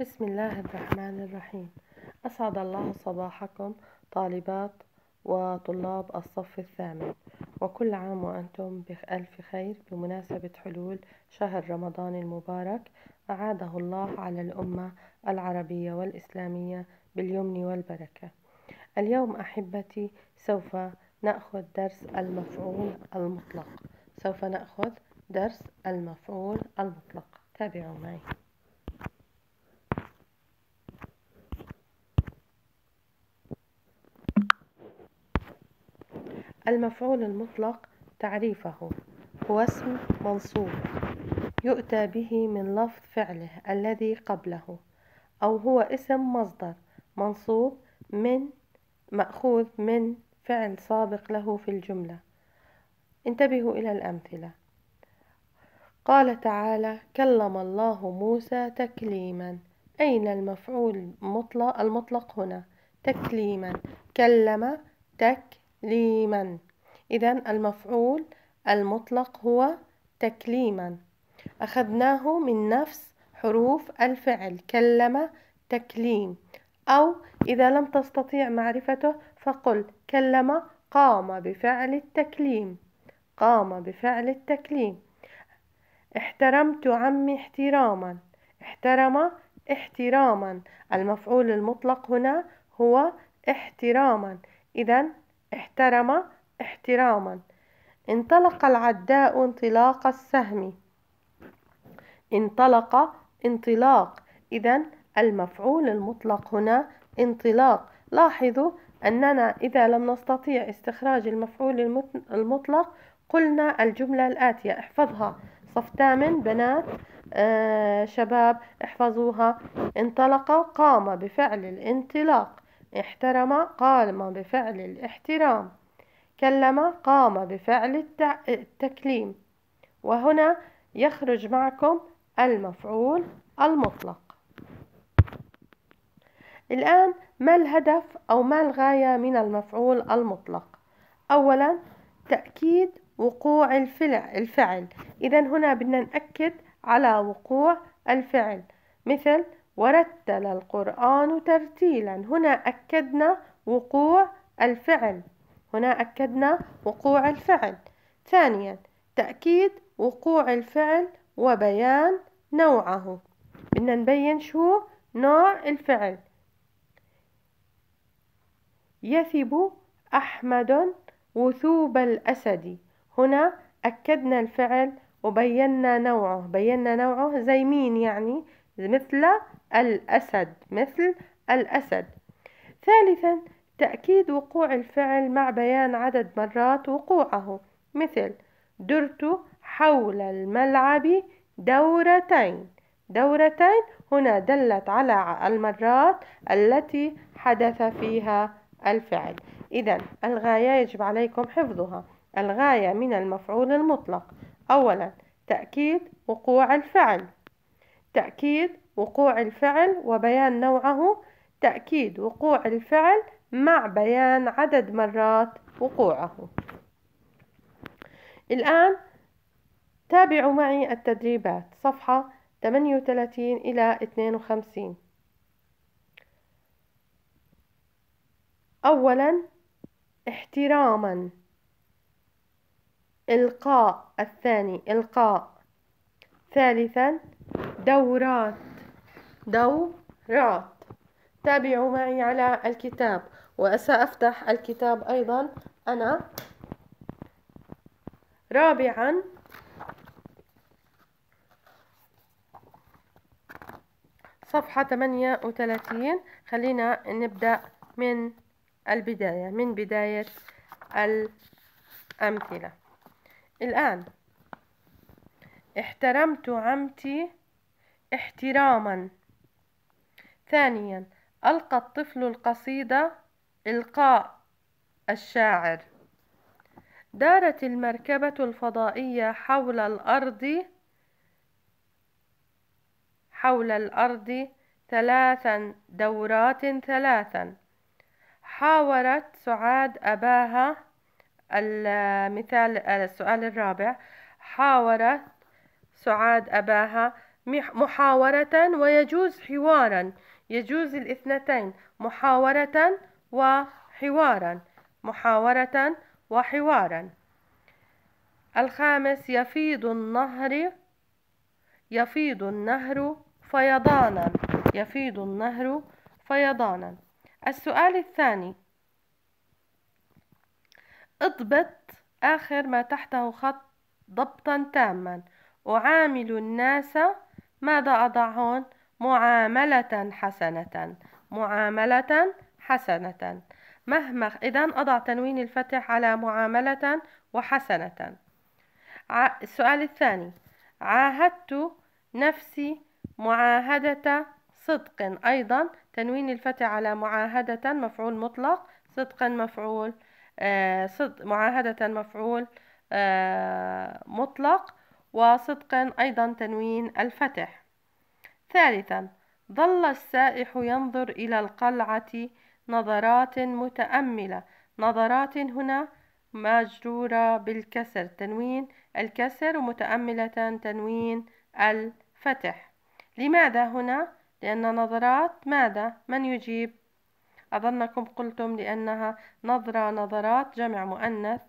بسم الله الرحمن الرحيم أسعد الله صباحكم طالبات وطلاب الصف الثامن وكل عام وأنتم بألف خير بمناسبة حلول شهر رمضان المبارك أعاده الله على الأمة العربية والإسلامية باليمن والبركة اليوم أحبتي سوف نأخذ درس المفعول المطلق سوف نأخذ درس المفعول المطلق تابعوا معي المفعول المطلق تعريفه هو اسم منصوب يؤتى به من لفظ فعله الذي قبله أو هو اسم مصدر منصوب من مأخوذ من فعل سابق له في الجملة انتبهوا إلى الأمثلة قال تعالى كلم الله موسى تكليما أين المفعول المطلق, المطلق هنا تكليما كلم تك لمن إذا المفعول المطلق هو تكليما أخذناه من نفس حروف الفعل كلم تكليم أو إذا لم تستطيع معرفته فقل كلم قام بفعل التكليم قام بفعل التكليم احترمت عمي احتراما احترم احتراما المفعول المطلق هنا هو احتراما إذا احترم احتراما انطلق العداء انطلاق السهم انطلق انطلاق إذا المفعول المطلق هنا انطلاق لاحظوا أننا إذا لم نستطيع استخراج المفعول المطلق قلنا الجملة الآتية احفظها صف ثامن بنات آه شباب احفظوها انطلق قام بفعل الانطلاق احترم قام بفعل الاحترام كلم قام بفعل التكليم وهنا يخرج معكم المفعول المطلق الآن ما الهدف أو ما الغاية من المفعول المطلق أولا تأكيد وقوع الفعل, إذا هنا بدنا نأكد على وقوع الفعل مثل ورتل القرآن ترتيلا هنا أكدنا وقوع الفعل هنا أكدنا وقوع الفعل ثانيا تأكيد وقوع الفعل وبيان نوعه بدنا نبين شو نوع الفعل يثب أحمد وثوب الأسد هنا أكدنا الفعل وبينا نوعه بينا نوعه زي مين يعني مثل الأسد مثل الأسد ثالثا تأكيد وقوع الفعل مع بيان عدد مرات وقوعه مثل درت حول الملعب دورتين دورتين هنا دلت على المرات التي حدث فيها الفعل إذا الغاية يجب عليكم حفظها الغاية من المفعول المطلق أولا تأكيد وقوع الفعل تأكيد وقوع الفعل وبيان نوعه تأكيد وقوع الفعل مع بيان عدد مرات وقوعه الآن تابعوا معي التدريبات صفحة 38 إلى 52 أولا احتراما إلقاء الثاني إلقاء ثالثا دورات دورات تابعوا معي على الكتاب وسأفتح الكتاب أيضا أنا رابعا صفحة 38 خلينا نبدأ من البداية من بداية الأمثلة الآن احترمت عمتي احتراما ثانيا ألقى الطفل القصيدة إلقاء الشاعر دارت المركبة الفضائية حول الأرض حول الأرض ثلاثا دورات ثلاثا حاورت سعاد أباها المثال السؤال الرابع حاورت سعاد أباها محاورة ويجوز حوارا يجوز الاثنتين محاورة وحوارا محاورة وحوارا الخامس يفيض النهر يفيض النهر فيضانا يفيض النهر فيضانا السؤال الثاني اضبط آخر ما تحته خط ضبطا تاما أعامل الناس ماذا أضع هون معاملة حسنة معاملة حسنة مهما إذا أضع تنوين الفتح على معاملة وحسنة السؤال الثاني عاهدت نفسي معاهدة صدق أيضا تنوين الفتح على معاهدة مفعول مطلق صدقا مفعول آه صد معاهدة مفعول آه مطلق وصدقا أيضا تنوين الفتح ثالثا ظل السائح ينظر إلى القلعة نظرات متأملة نظرات هنا مجرورة بالكسر تنوين الكسر ومتأملة تنوين الفتح لماذا هنا؟ لأن نظرات ماذا؟ من يجيب؟ أظنكم قلتم لأنها نظرة نظرات جمع مؤنث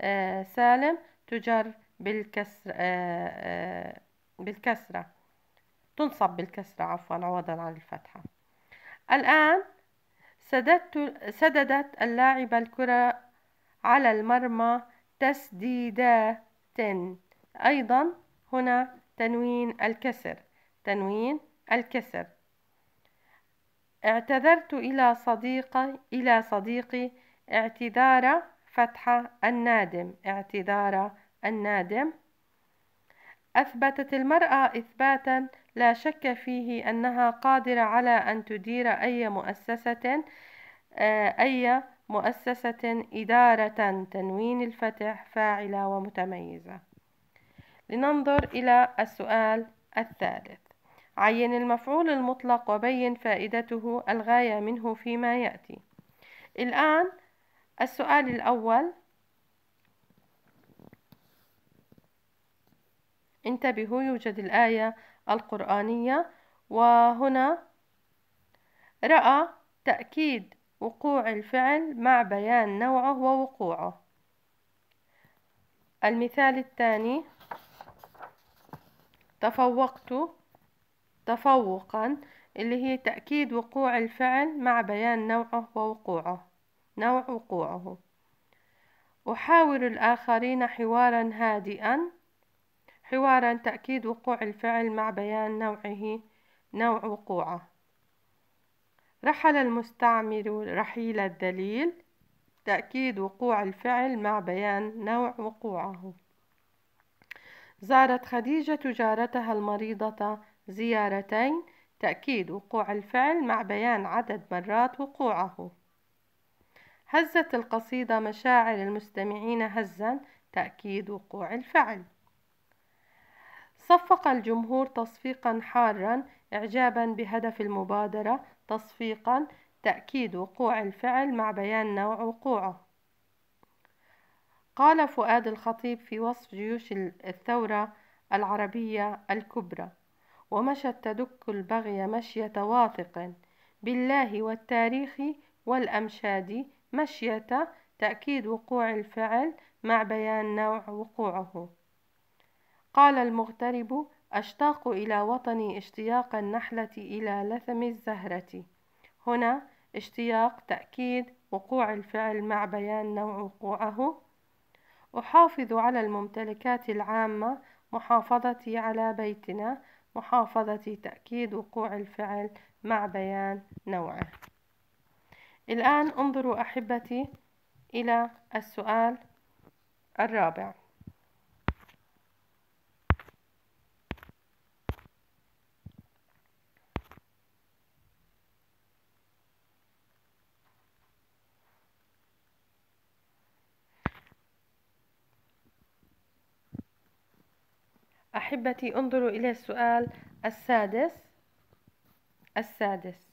آه، سالم تجر بالكسر آه، آه، بالكسرة تنصب بالكسرة عفوا عوضا عن الفتحة الآن سددت, سددت اللاعبة الكرة على المرمى تسديدات أيضا هنا تنوين الكسر تنوين الكسر اعتذرت إلى صديقي إلى صديقي اعتذار فتحة النادم اعتذار النادم أثبتت المرأة إثباتا لا شك فيه أنها قادرة على أن تدير أي مؤسسة آه، أي مؤسسة إدارة تنوين الفتح فاعلة ومتميزة لننظر إلى السؤال الثالث عين المفعول المطلق وبين فائدته الغاية منه فيما يأتي الآن السؤال الأول انتبهوا يوجد الآية القرآنية وهنا رأى تأكيد وقوع الفعل مع بيان نوعه ووقوعه المثال الثاني تفوقت تفوقا اللي هي تأكيد وقوع الفعل مع بيان نوعه ووقوعه نوع وقوعه أحاور الآخرين حوارا هادئا حوارا تأكيد وقوع الفعل مع بيان نوعه نوع وقوعه رحل المستعمر رحيل الدليل تأكيد وقوع الفعل مع بيان نوع وقوعه زارت خديجة جارتها المريضة زيارتين تأكيد وقوع الفعل مع بيان عدد مرات وقوعه هزت القصيدة مشاعر المستمعين هزا تأكيد وقوع الفعل صفق الجمهور تصفيقا حارا إعجابا بهدف المبادرة تصفيقا تأكيد وقوع الفعل مع بيان نوع وقوعه قال فؤاد الخطيب في وصف جيوش الثورة العربية الكبرى ومشت تدك البغي مشية واثق بالله والتاريخ والأمشاد مشية تأكيد وقوع الفعل مع بيان نوع وقوعه قال المغترب أشتاق إلى وطني اشتياق النحلة إلى لثم الزهرة هنا اشتياق تأكيد وقوع الفعل مع بيان نوع وقوعه أحافظ على الممتلكات العامة محافظتي على بيتنا محافظتي تأكيد وقوع الفعل مع بيان نوعه الآن انظروا أحبتي إلى السؤال الرابع أحبتي انظروا إلى السؤال السادس السادس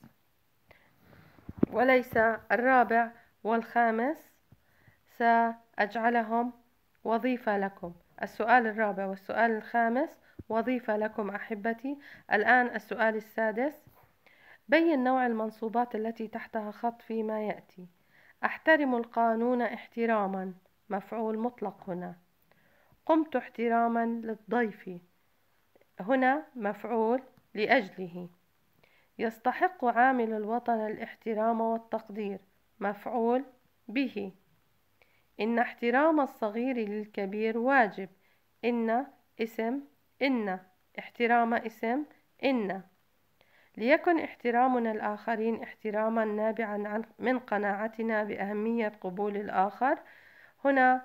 وليس الرابع والخامس سأجعلهم وظيفة لكم السؤال الرابع والسؤال الخامس وظيفة لكم أحبتي الآن السؤال السادس بين نوع المنصوبات التي تحتها خط فيما يأتي أحترم القانون احتراما مفعول مطلق هنا قمت احتراما للضيف هنا مفعول لأجله يستحق عامل الوطن الاحترام والتقدير مفعول به إن احترام الصغير للكبير واجب إن اسم إن احترام اسم إن ليكن احترامنا الآخرين احتراما نابعا عن من قناعتنا بأهمية قبول الآخر هنا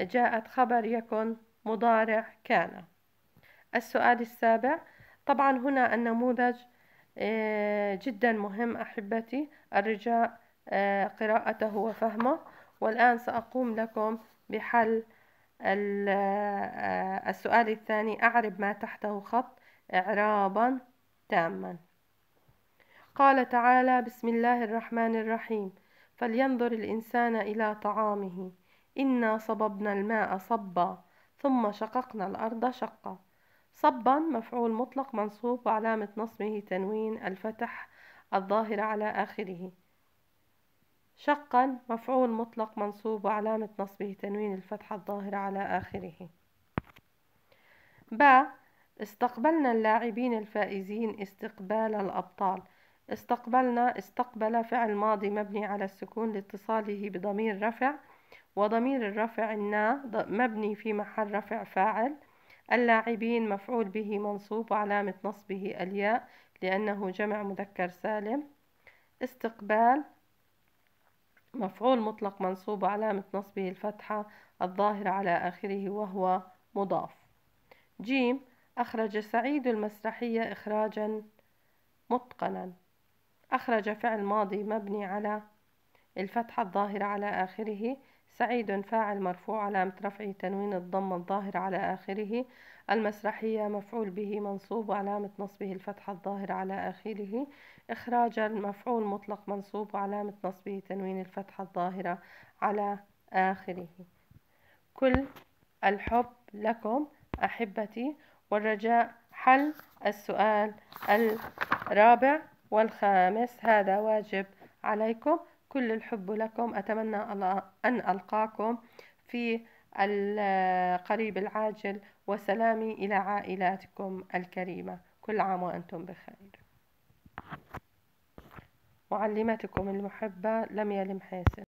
جاءت خبر يكن مضارع كان السؤال السابع طبعا هنا النموذج آه، جدا مهم أحبتي الرجاء آه، قراءته وفهمه والآن سأقوم لكم بحل آه، السؤال الثاني أعرب ما تحته خط إعرابا تاما قال تعالى بسم الله الرحمن الرحيم فلينظر الإنسان إلى طعامه إنا صببنا الماء صبا ثم شققنا الأرض شقا صبا مفعول مطلق منصوب وعلامة نصبه تنوين الفتح الظاهرة على آخره شقا مفعول مطلق منصوب وعلامة نصبه تنوين الفتح الظاهرة على آخره ب استقبلنا اللاعبين الفائزين استقبال الأبطال استقبلنا استقبل فعل ماضي مبني على السكون لاتصاله بضمير رفع وضمير الرفع النا مبني في محل رفع فاعل اللاعبين مفعول به منصوب وعلامة نصبه الياء لأنه جمع مذكر سالم استقبال مفعول مطلق منصوب وعلامة نصبه الفتحة الظاهرة على آخره وهو مضاف جيم أخرج سعيد المسرحية إخراجا متقنا أخرج فعل ماضي مبني على الفتحة الظاهرة على آخره سعيد فاعل مرفوع علامة رفعه تنوين الضم الظاهر على آخره المسرحية مفعول به منصوب وعلامة نصبه الفتحة الظاهرة على آخره إخراج المفعول مطلق منصوب وعلامة نصبه تنوين الفتحة الظاهرة على آخره كل الحب لكم أحبتي والرجاء حل السؤال الرابع والخامس هذا واجب عليكم كل الحب لكم أتمنى أن ألقاكم في القريب العاجل وسلامي إلى عائلاتكم الكريمة كل عام وأنتم بخير معلمتكم المحبة يلم المحيسن